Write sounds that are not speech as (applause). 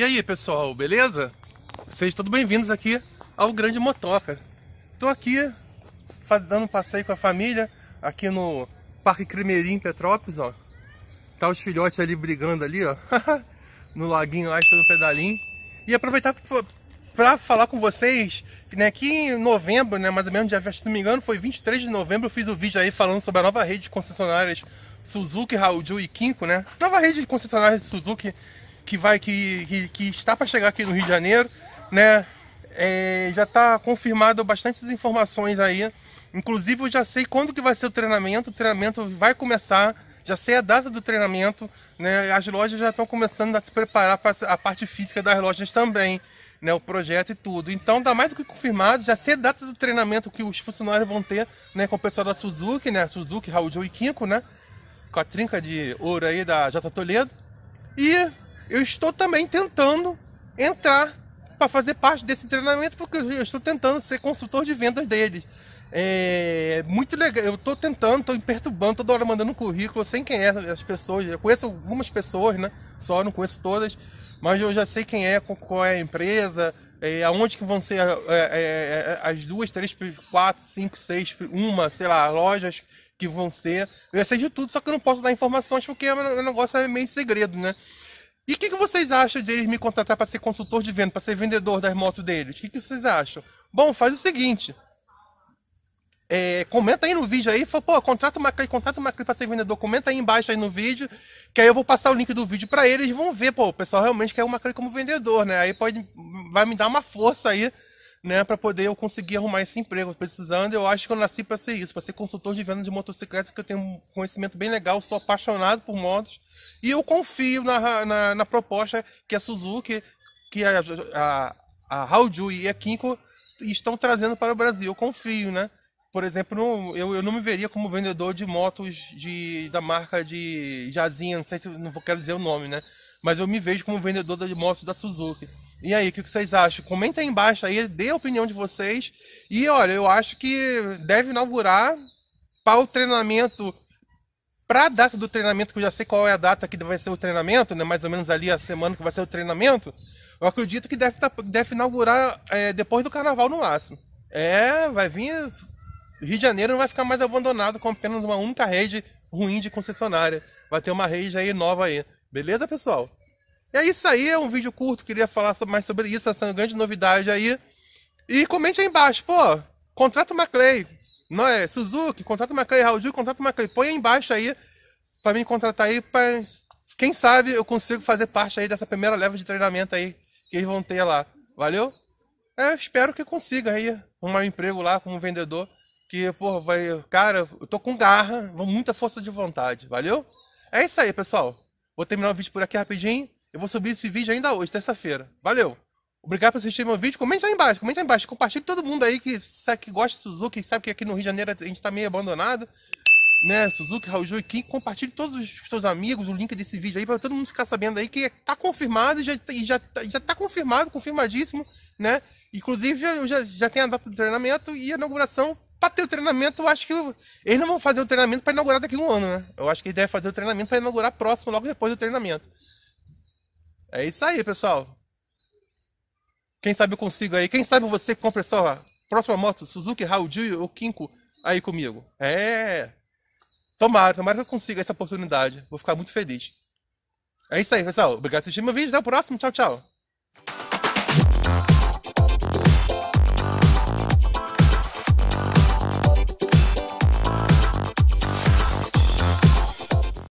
E aí pessoal, beleza? Sejam todos bem-vindos aqui ao Grande Motoca. Estou aqui dando um passeio com a família aqui no Parque Cremeirim Petrópolis, ó. Tá os filhotes ali brigando ali, ó. (laughs) no laguinho lá, no pedalinho. E aproveitar para falar com vocês, né, que em novembro, né, mais ou menos, dia, se não me engano, foi 23 de novembro, eu fiz o um vídeo aí falando sobre a nova rede de concessionárias Suzuki, Haoju e Kinko, né? Nova rede de concessionárias Suzuki que vai que, que, que está para chegar aqui no Rio de Janeiro, né? É, já está confirmado bastante informações aí. Inclusive eu já sei quando que vai ser o treinamento, o treinamento vai começar, já sei a data do treinamento, né? As lojas já estão começando a se preparar para a parte física das lojas também, né? O projeto e tudo. Então dá mais do que confirmado, já sei a data do treinamento que os funcionários vão ter, né? Com o pessoal da Suzuki, né? Suzuki, Raul Joe e Kinko, né? Com a trinca de ouro aí da J Toledo. E eu estou também tentando entrar para fazer parte desse treinamento, porque eu estou tentando ser consultor de vendas deles. É muito legal, eu estou tentando, estou perturbando, toda hora mandando um currículo, sem quem é as pessoas, eu conheço algumas pessoas, né? Só não conheço todas, mas eu já sei quem é, qual é a empresa, é, aonde que vão ser é, é, é, as duas, três, quatro, cinco, seis, uma, sei lá, lojas que vão ser. Eu sei de tudo, só que eu não posso dar informações porque o é é negócio é meio segredo, né? E o que, que, vocês acham de eles me contratar para ser consultor de venda, para ser vendedor das motos deles? O que, que, vocês acham? Bom, faz o seguinte. É, comenta aí no vídeo aí, fala, pô, contrata o Macri, contrata o Macri para ser vendedor, comenta aí embaixo aí no vídeo, que aí eu vou passar o link do vídeo para eles, vão ver, pô, o pessoal realmente quer o Macri como vendedor, né? Aí pode, vai me dar uma força aí né, para poder eu conseguir arrumar esse emprego. Precisando, eu acho que eu nasci para ser isso, para ser consultor de venda de motocicleta, porque eu tenho um conhecimento bem legal, sou apaixonado por motos e eu confio na, na, na proposta que a Suzuki, que a, a, a Hauju e a Kinko estão trazendo para o Brasil. Eu confio, né? Por exemplo, eu, eu não me veria como vendedor de motos de, da marca de Jazinha, não sei se não quero dizer o nome, né? Mas eu me vejo como vendedor de motos da Suzuki. E aí, o que vocês acham? Comenta aí embaixo aí, dê a opinião de vocês. E olha, eu acho que deve inaugurar para o treinamento, para a data do treinamento, que eu já sei qual é a data que vai ser o treinamento, né? Mais ou menos ali a semana que vai ser o treinamento. Eu acredito que deve, tá, deve inaugurar é, depois do carnaval no máximo. É, vai vir. Rio de Janeiro não vai ficar mais abandonado com apenas uma única rede ruim de concessionária. Vai ter uma rede aí nova aí. Beleza, pessoal? E é isso aí, é um vídeo curto, queria falar mais sobre isso, essa grande novidade aí. E comente aí embaixo, pô, contrata o Clay, não é? Suzuki, contrata o Clay, Raul Gil, contrata o Clay. Põe aí embaixo aí, pra me contratar aí, pra... Quem sabe eu consigo fazer parte aí dessa primeira leva de treinamento aí, que eles vão ter lá. Valeu? É, espero que consiga aí um emprego lá como vendedor. Que, pô, vai. Cara, eu tô com garra, muita força de vontade. Valeu? É isso aí, pessoal. Vou terminar o vídeo por aqui rapidinho. Eu vou subir esse vídeo ainda hoje, terça-feira. Valeu! Obrigado por assistir meu vídeo. Comente aí embaixo, comente aí embaixo. Compartilhe todo mundo aí que, sabe, que gosta de Suzuki, que sabe que aqui no Rio de Janeiro a gente tá meio abandonado. Né? Suzuki, Raul Ju e Kim. Compartilhe todos os seus amigos o link desse vídeo aí para todo mundo ficar sabendo aí que tá confirmado, já, já, já tá confirmado, confirmadíssimo, né? Inclusive, eu já, já tenho a data do treinamento e a inauguração. Para ter o treinamento, eu acho que eu, eles não vão fazer o treinamento para inaugurar daqui a um ano, né? Eu acho que eles devem fazer o treinamento para inaugurar próximo, logo depois do treinamento. É isso aí, pessoal. Quem sabe eu consigo aí. Quem sabe você compra essa próxima moto, Suzuki Haudio ou Kinko, aí comigo. É. Tomara, tomara que eu consiga essa oportunidade. Vou ficar muito feliz. É isso aí, pessoal. Obrigado por assistir meu vídeo. Até o próximo. Tchau, tchau.